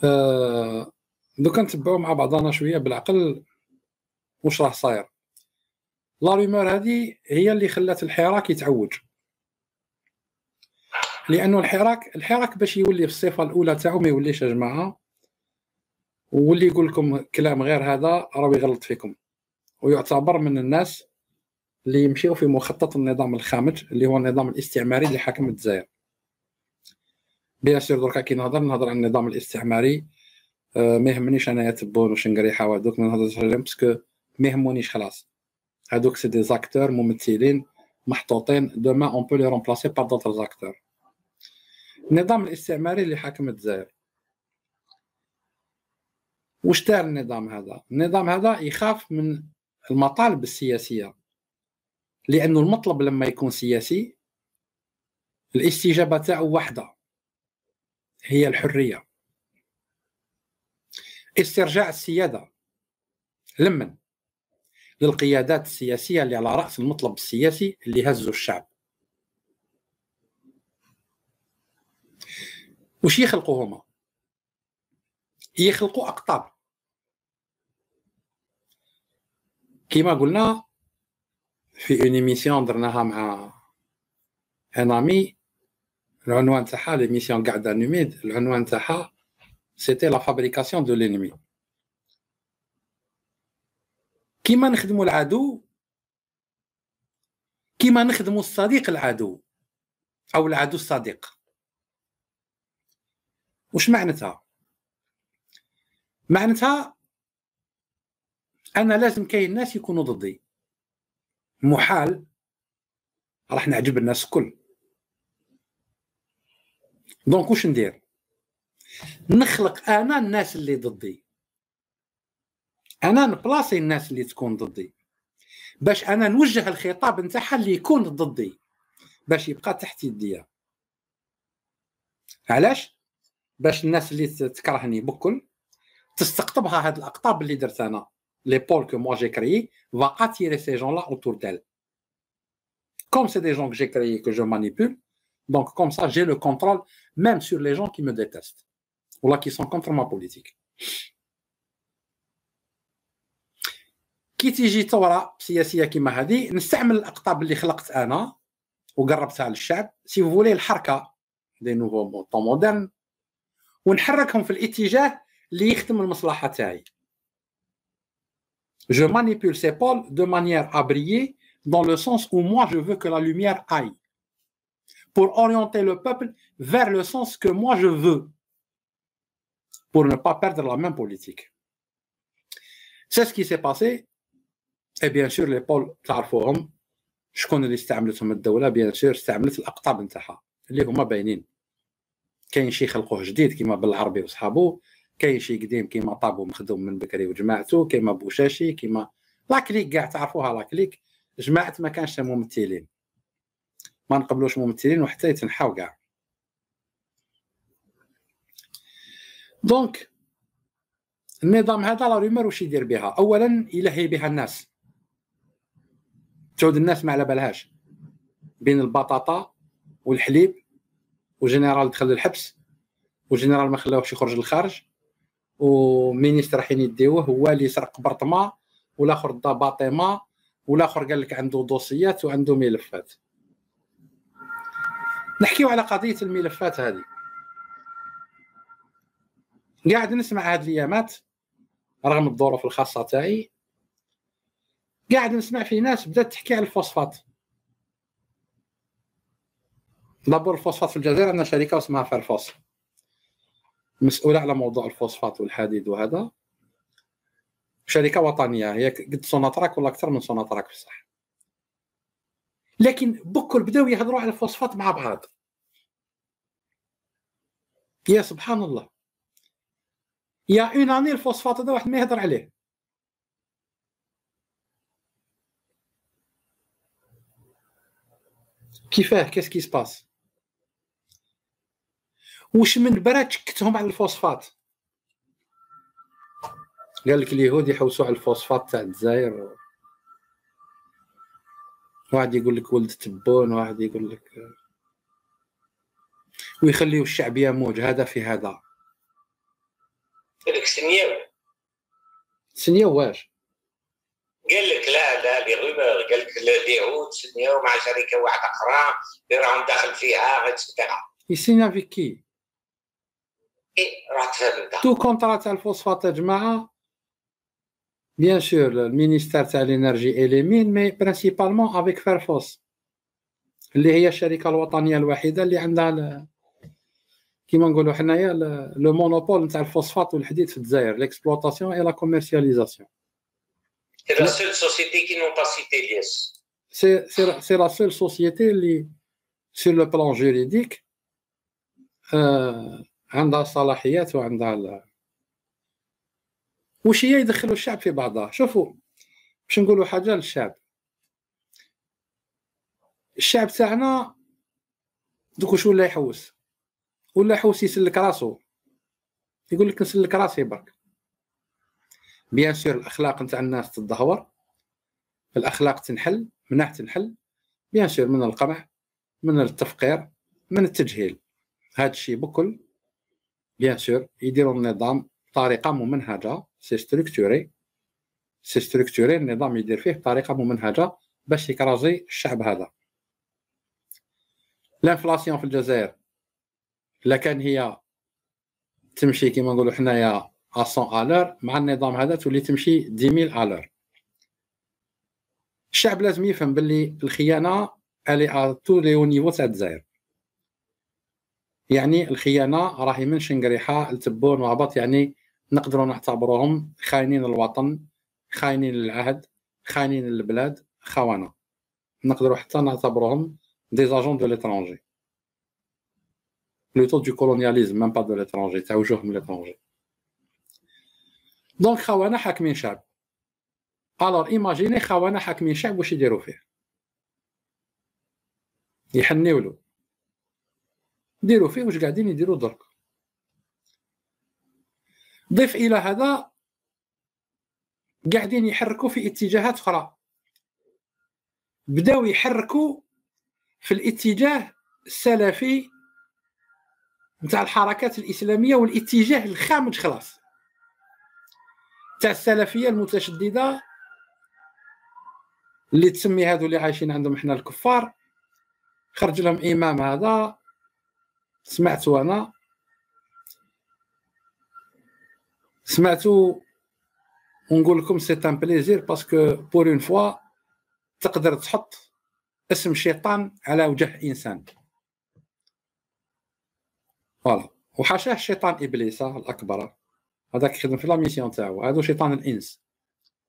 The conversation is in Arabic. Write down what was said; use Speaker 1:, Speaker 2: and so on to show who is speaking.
Speaker 1: دوكا آه، نتبعوا مع بعضنا شويه بالعقل واش راه صاير لا ريمور هذه هي اللي خلات الحراك يتعوج لانه الحراك الحراك باش يولي في الصفه الاولى تاعو ما يوليش يا جماعه واللي يقول لكم كلام غير هذا راه يغلط فيكم ويعتبر من الناس اللي يمشيو في مخطط النظام الخامج اللي هو النظام الاستعماري اللي حاكم الجزائر بلا سير دركا كي نهضر نهضر على النظام الاستعماري آه، ما يهمنيش انايا تبون واش نقريحه وهذوك ما نهضرش عليهم باسكو ما يهمونيش خلاص هذوك سي دي زاكتور ممثلين محطوطين دوما اون بو لي رومبلاسي بار دوتر زاكتور النظام الاستعماري اللي حاكم الجزائر واش دار النظام هذا النظام هذا يخاف من المطالب السياسيه لانه المطلب لما يكون سياسي الاستجابه تاعو وحده هي الحريه استرجاع السياده لمن للقيادات السياسيه اللي على راس المطلب السياسي اللي هزوا الشعب وش يخلقوا هما يخلقوا اقطاب كما قلنا في اون درناها مع ان امي العنوان تاعها l'émission قاعده نوميد العنوان تاعها سيتي لا فابريكاسيون دو لينمي كيما نخدموا العدو كيما نخدموا الصديق العدو او العدو الصديق وش معناتها معناتها انا لازم كاين ناس يكونوا ضدي محال راح نعجب الناس الكل دونك واش ندير نخلق انا الناس اللي ضدي انا نبلاصي الناس اللي تكون ضدي باش انا نوجه الخطاب نتاعها اللي يكون ضدي باش يبقى تحت يديا علاش باش الناس اللي تكرهني بكل تستقطبها هاد الاقطاب اللي درت انا لي بول كو موا جي كريي فا اتيري سي جون لا اوتور دال كوم سي دي جون كو جي créés كو جو manipule Donc, comme ça, j'ai le contrôle même sur les gens qui me détestent ou là qui sont contre ma politique. Je manipule ces pôles de manière à briller dans le sens où moi je veux que la lumière aille. pour orienter le peuple vers le sens que moi je veux, pour ne pas perdre la même politique. C'est ce qui s'est passé. Et bien sûr, les pôles تعرفوهم شكون اللي استعملتهم الدوله بيان سور استعملت الاقطاب نتاعها اللي هما باينين كاين شي خلقوه جديد كيما بالعربي وصحابو كاين شي قديم كيما طابو مخدوم من بكري وجماعته كيما بوشاشي كيما لا كليك كاع تعرفوها لا كليك جماعه ما كانش ممثلين ما نقبلوش ممثلين وحتى يتنحاو كاع دونك النظام هذا لا رومور واش يدير بها اولا يلهي بها الناس تعود الناس ما على بالهاش بين البطاطا والحليب وجنرال دخل للحبس وجنرال ما خلاوهش يخرج للخارج ومينيستر حين يديوه هو اللي سرق برطمه والاخر دا باطيما والاخر قال لك عنده دوسيات وعنده ملفات نحكيو على قضيه الملفات هذه قاعد نسمع هاد الايامات رغم الظروف الخاصه تاعي قاعد نسمع في ناس بدات تحكي على الفوسفات دابور الفوسفات في الجزائر عندنا شركه اسمها فالفوس مسؤوله على موضوع الفوسفات والحديد وهذا شركه وطنيه هي قد سوناتراك ولا اكثر من سوناتراك بصح لكن بكل بداو يهضروا على الفوسفات مع بعض يا سبحان الله يا اون اني الفوسفات هذا واحد ما يهضر عليه كيفاه كيس كي سباس واش من برا شكتهم على الفوسفات قال لك اليهود يحوسوا على الفوسفات تاع الجزائر واحد يقول لك ولد تبون واحد يقول لك ويخليو الشعب يموج هذا في هذا لك سنيو سنيو واش قال لك لا لا لي رومور قال لك اليهود سنيو مع شركه واحده اخرى اللي راهم داخل فيها اكسترا يسينا في كي اي راه تفهم تو كونترا تاع الفوسفات يا جماعه Bien sûr, le ministère de l'énergie et les mines, mais principalement avec Fairfax. Le monopole entre le phosphate et l'exploitation et la commercialisation. C'est la seule société qui n'a pas cité l'IS. C'est la seule société qui, sur le plan juridique, euh, a هي يدخلوا الشعب في بعضها شوفوا باش نقولوا حاجه للشعب الشعب تاعنا دوك شو ولا يحوس ولا يحوس يسلك راسو يقول لك نسلك راسي برك بيان سور الاخلاق نتاع الناس تدهور الاخلاق تنحل مناح تنحل بيان سور من القمع من التفقير من التجهيل هذا الشيء بكل بيان سور يديروا النظام بطريقه ممنهجه سي ستركتوري سي ستركتوري النظام يدير فيه بطريقه ممنهجه باش يكرازي الشعب هذا الانفلاسيون في الجزائر لا كان هي تمشي كما نقولوا حنايا 100 الور مع النظام هذا تولي تمشي 10000 الور الشعب لازم يفهم باللي الخيانه الي ا تو ليو نيفو تاع الجزائر يعني الخيانه راهي من شنقريحه لتبون وهبط يعني نقدروا نعتبروهم خاينين الوطن خاينين العهد خاينين البلاد خوانا نقدروا حتى نعتبروهم دي زاجون دو ليترونجي بلوتو دو كولونياليزم ميم با دو l'étranger تاع وجوه من l'étranger دونك خوانا حاكمين شعب الور ايماجيني خوانا حاكمين شعب واش يديروا فيه يحنيولو ديروا فيه واش قاعدين يديروا درك ضيف الى هذا قاعدين يحركوا في اتجاهات اخرى بداو يحركوا في الاتجاه السلفي نتاع الحركات الاسلاميه والاتجاه الخامج خلاص تاع السلفيه المتشدده اللي تسمي هذو اللي عايشين عندهم حنا الكفار خرج لهم امام هذا سمعت انا سمعتوا ونقول لكم سي ان بليزير باسكو بور اون فوا تقدر تحط اسم شيطان على وجه انسان فوالا وحاشاه شيطان ابليس الاكبر هذاك يخدم في لا ميسيون تاعو هذا شيطان الانس